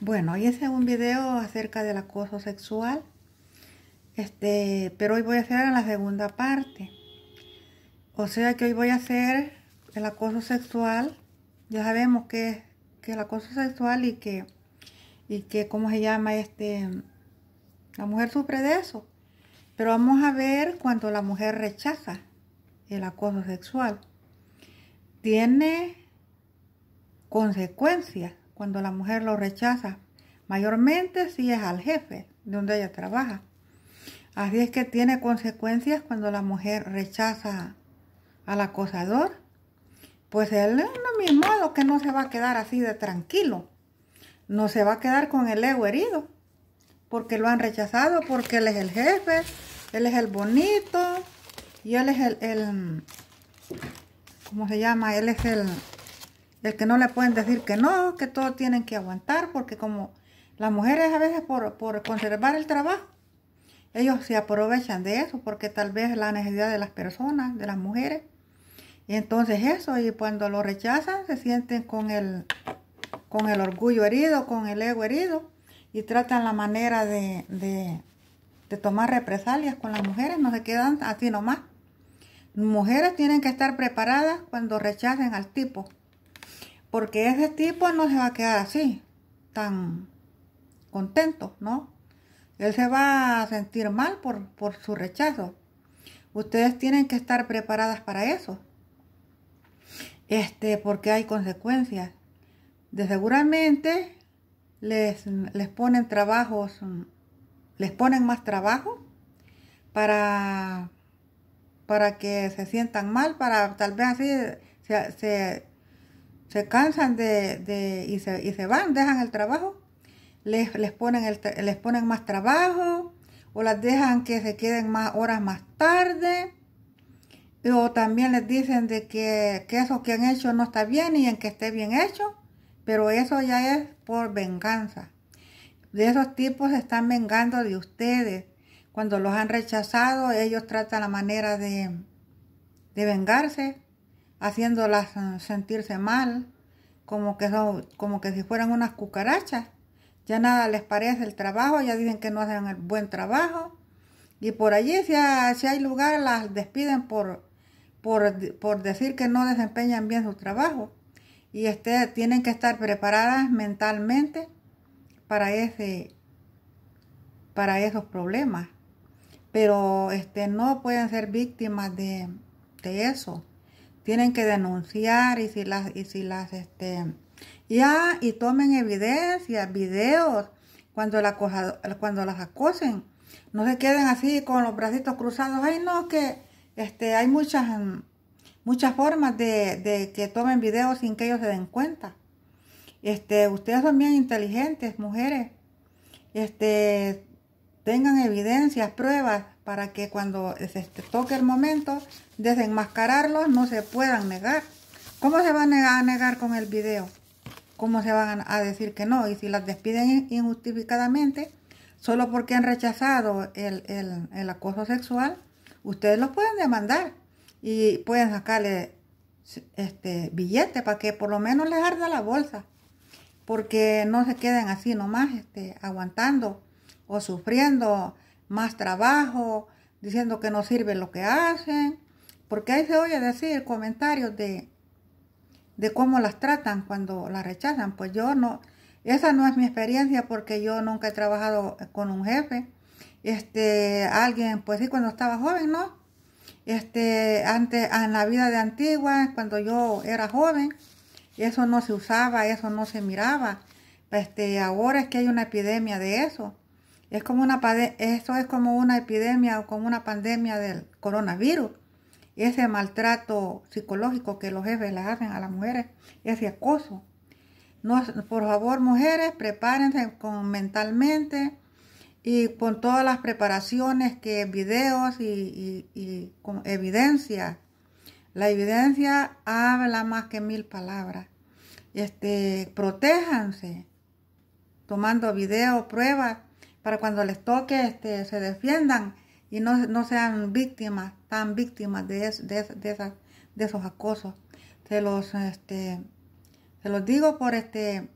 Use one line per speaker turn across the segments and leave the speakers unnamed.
Bueno, hoy hice un video acerca del acoso sexual, este, pero hoy voy a hacer la segunda parte. O sea que hoy voy a hacer el acoso sexual, ya sabemos que, que el acoso sexual y que, y que, ¿cómo se llama? este La mujer sufre de eso. Pero vamos a ver cuando la mujer rechaza el acoso sexual. Tiene consecuencias cuando la mujer lo rechaza, mayormente si es al jefe de donde ella trabaja. Así es que tiene consecuencias cuando la mujer rechaza al acosador, pues él no mismo modo que no se va a quedar así de tranquilo, no se va a quedar con el ego herido, porque lo han rechazado, porque él es el jefe, él es el bonito y él es el, el ¿cómo se llama? Él es el, el que no le pueden decir que no, que todo tienen que aguantar, porque como las mujeres a veces por, conservar el trabajo, ellos se aprovechan de eso, porque tal vez la necesidad de las personas, de las mujeres, y entonces eso, y cuando lo rechazan, se sienten con el, con el orgullo herido, con el ego herido, y tratan la manera de, de, de tomar represalias con las mujeres, no se quedan así nomás. Mujeres tienen que estar preparadas cuando rechacen al tipo porque ese tipo no se va a quedar así, tan contento, ¿no? Él se va a sentir mal por, su rechazo. Ustedes tienen que estar preparadas para eso. Este, porque hay consecuencias. De seguramente les, les ponen trabajos, les ponen más trabajo para, para que se sientan mal, para tal vez así se se cansan de, y, se, y, se, van, dejan el trabajo, les, les, ponen el, les ponen más trabajo o las dejan que se queden más horas más tarde. O también les dicen de que, eso que han hecho no está bien y en que esté bien hecho, pero eso ya es por venganza. De esos tipos se están vengando de ustedes. Cuando los han rechazado, ellos tratan la manera de, de vengarse haciéndolas eh, sentirse mal, como que, como que si fueran unas cucarachas. Ya nada les parece el trabajo, ya dicen que no hacen el buen trabajo. Y por allí, si, hay lugar, las despiden por, por, decir que no desempeñan bien su trabajo. Y este, tienen que estar preparadas mentalmente para, ese, para esos problemas. Pero este, no pueden ser víctimas de, de eso tienen que denunciar y si las, y si las, este, ya, y tomen evidencias, videos, cuando, la cuando las acosen. No se queden así con los bracitos cruzados. Ay, no, que este, hay muchas, muchas formas de, que tomen videos sin que ellos se den cuenta. Este, ustedes son bien inteligentes, mujeres. Este, tengan evidencias, pruebas para que cuando se este, toque el momento, desenmascararlos, no se puedan negar. ¿Cómo se van a negar con el video? ¿Cómo se van a decir que no? Y si las despiden injustificadamente, solo porque han rechazado el, acoso sexual, ustedes los pueden demandar y pueden sacarle este billete para que por lo menos les arda la bolsa porque no se queden así nomás este, aguantando o sufriendo más trabajo, diciendo que no sirve lo que hacen, porque ahí se oye decir comentarios de, de cómo las tratan cuando las rechazan. Pues yo no, esa no es mi experiencia porque yo nunca he trabajado con un jefe. Este, alguien, pues sí, cuando estaba joven, ¿no? Este, antes, en la vida de antigua, cuando yo era joven, eso no se usaba, eso no se miraba. Este, ahora es que hay una epidemia de eso. Es como una, es como una epidemia o como una pandemia del coronavirus. Ese maltrato psicológico que los jefes le hacen a las mujeres, ese acoso. No, por favor, mujeres, prepárense mentalmente y con todas las preparaciones que videos y, con evidencia. La evidencia habla más que mil palabras. Este, protéjanse tomando videos, pruebas para cuando les toque este, se defiendan y no, sean víctimas, tan víctimas de, de esos acosos. Se los, este, los digo por este,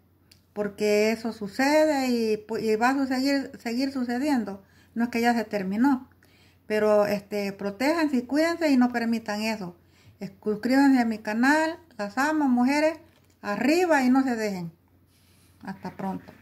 porque eso sucede y, va a seguir, seguir sucediendo. No es que ya se terminó, pero este, protéjanse y cuídense y no permitan eso. Suscríbanse a mi canal, las amo mujeres, arriba y no se dejen. Hasta pronto.